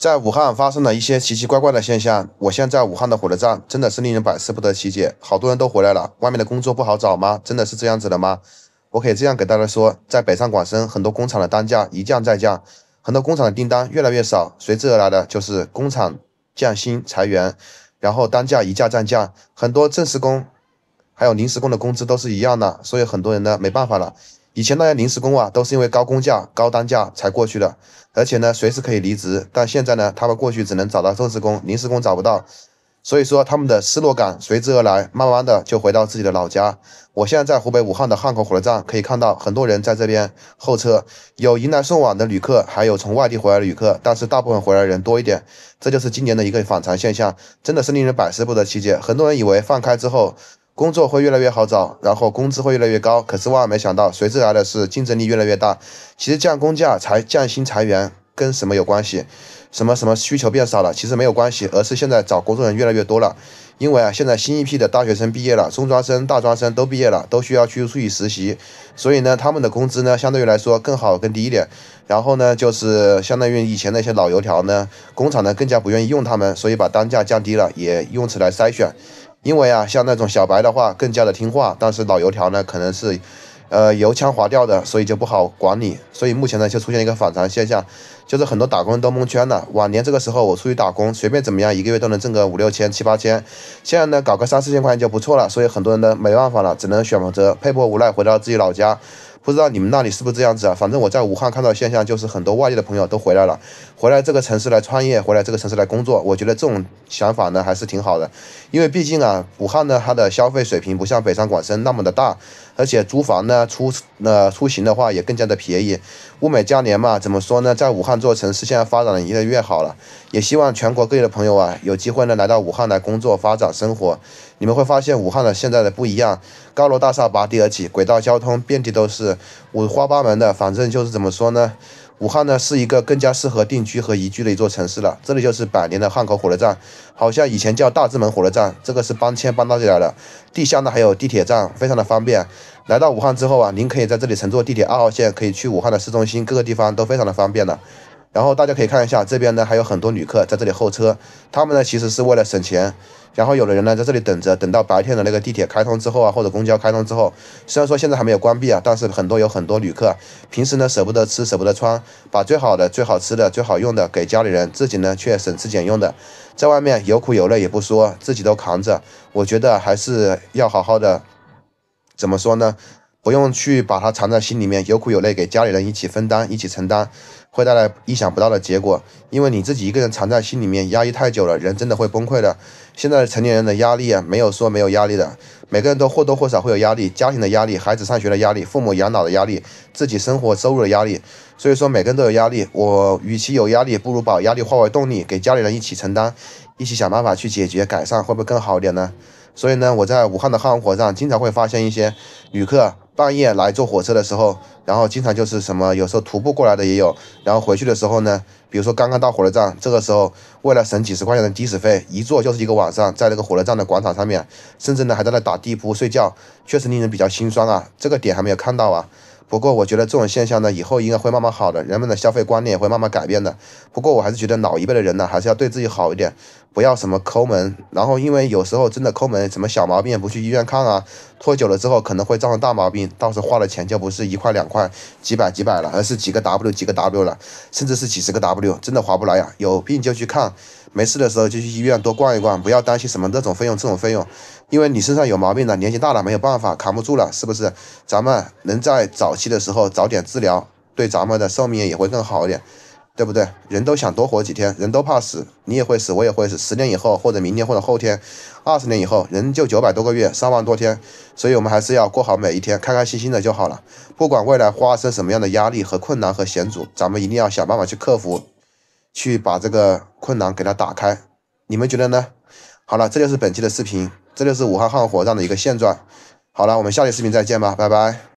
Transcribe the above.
在武汉发生了一些奇奇怪怪的现象，我现在武汉的火车站真的是令人百思不得其解。好多人都回来了，外面的工作不好找吗？真的是这样子的吗？我可以这样给大家说，在北上广深，很多工厂的单价一降再降，很多工厂的订单越来越少，随之而来的就是工厂降薪裁员，然后单价一降再降，很多正式工还有临时工的工资都是一样的，所以很多人呢没办法了。以前那些临时工啊，都是因为高工价、高单价才过去的，而且呢，随时可以离职。但现在呢，他们过去只能找到正式工，临时工找不到，所以说他们的失落感随之而来，慢慢的就回到自己的老家。我现在在湖北武汉的汉口火车站，可以看到很多人在这边候车，有迎来送往的旅客，还有从外地回来的旅客，但是大部分回来人多一点，这就是今年的一个反常现象，真的是令人百思不得其解。很多人以为放开之后。工作会越来越好找，然后工资会越来越高。可是万万没想到，随之而来的是竞争力越来越大。其实降工价、裁降薪、裁员跟什么有关系？什么什么需求变少了？其实没有关系，而是现在找工作人越来越多了。因为啊，现在新一批的大学生毕业了，中专生、大专生都毕业了，都需要去出去实习，所以呢，他们的工资呢，相对于来说更好、更低一点。然后呢，就是相当于以前那些老油条呢，工厂呢更加不愿意用他们，所以把单价降低了，也用起来筛选。因为啊，像那种小白的话，更加的听话，但是老油条呢，可能是，呃，油腔滑调的，所以就不好管理。所以目前呢，就出现一个反常现象，就是很多打工人都蒙圈了。往年这个时候，我出去打工，随便怎么样，一个月都能挣个五六千、七八千。现在呢，搞个三四千块钱就不错了。所以很多人呢，没办法了，只能选择被迫无奈回到自己老家。不知道你们那里是不是这样子啊？反正我在武汉看到现象就是很多外地的朋友都回来了，回来这个城市来创业，回来这个城市来工作。我觉得这种想法呢还是挺好的，因为毕竟啊，武汉呢它的消费水平不像北上广深那么的大，而且租房呢、出呃出行的话也更加的便宜，物美价廉嘛。怎么说呢？在武汉这座城市，现在发展的越来越好了。也希望全国各地的朋友啊，有机会呢来到武汉来工作、发展、生活。你们会发现武汉的现在的不一样，高楼大厦拔地而起，轨道交通遍地都是。五花八门的，反正就是怎么说呢？武汉呢是一个更加适合定居和宜居的一座城市了。这里就是百年的汉口火车站，好像以前叫大智门火车站，这个是搬迁搬到这来了。地下呢还有地铁站，非常的方便。来到武汉之后啊，您可以在这里乘坐地铁二号线，可以去武汉的市中心，各个地方都非常的方便的。然后大家可以看一下，这边呢还有很多旅客在这里候车。他们呢其实是为了省钱。然后有的人呢在这里等着，等到白天的那个地铁开通之后啊，或者公交开通之后，虽然说现在还没有关闭啊，但是很多有很多旅客，平时呢舍不得吃舍不得穿，把最好的最好吃的最好用的给家里人，自己呢却省吃俭用的，在外面有苦有累也不说，自己都扛着。我觉得还是要好好的，怎么说呢？不用去把它藏在心里面，有苦有累给家里人一起分担，一起承担。会带来意想不到的结果，因为你自己一个人藏在心里面，压抑太久了，人真的会崩溃的。现在的成年人的压力啊，没有说没有压力的，每个人都或多或少会有压力：家庭的压力、孩子上学的压力、父母养老的压力、自己生活收入的压力。所以说每个人都有压力，我与其有压力，不如把压力化为动力，给家里人一起承担，一起想办法去解决、改善，会不会更好一点呢？所以呢，我在武汉的汉火站，经常会发现一些旅客。半夜来坐火车的时候，然后经常就是什么，有时候徒步过来的也有，然后回去的时候呢，比如说刚刚到火车站，这个时候为了省几十块钱的的士费，一坐就是一个晚上，在那个火车站的广场上面，甚至呢还在那打地铺睡觉，确实令人比较心酸啊。这个点还没有看到啊。不过我觉得这种现象呢，以后应该会慢慢好的，人们的消费观念也会慢慢改变的。不过我还是觉得老一辈的人呢，还是要对自己好一点，不要什么抠门。然后因为有时候真的抠门，什么小毛病不去医院看啊，拖久了之后可能会造成大毛病，到时花的钱就不是一块两块、几百几百了，而是几个 W、几个 W 了，甚至是几十个 W，真的划不来呀。有病就去看，没事的时候就去医院多逛一逛，不要担心什么那种费用、这种费用。因为你身上有毛病了，年纪大了没有办法扛不住了，是不是？咱们能在早期的时候早点治疗，对咱们的寿命也会更好一点，对不对？人都想多活几天，人都怕死，你也会死，我也会死。十年以后，或者明天，或者后天，二十年以后，人就九百多个月，三万多天。所以我们还是要过好每一天，开开心心的就好了。不管未来发生什么样的压力和困难和险阻，咱们一定要想办法去克服，去把这个困难给它打开。你们觉得呢？好了，这就是本期的视频，这就是武汉汉火葬的一个现状。好了，我们下期视频再见吧，拜拜。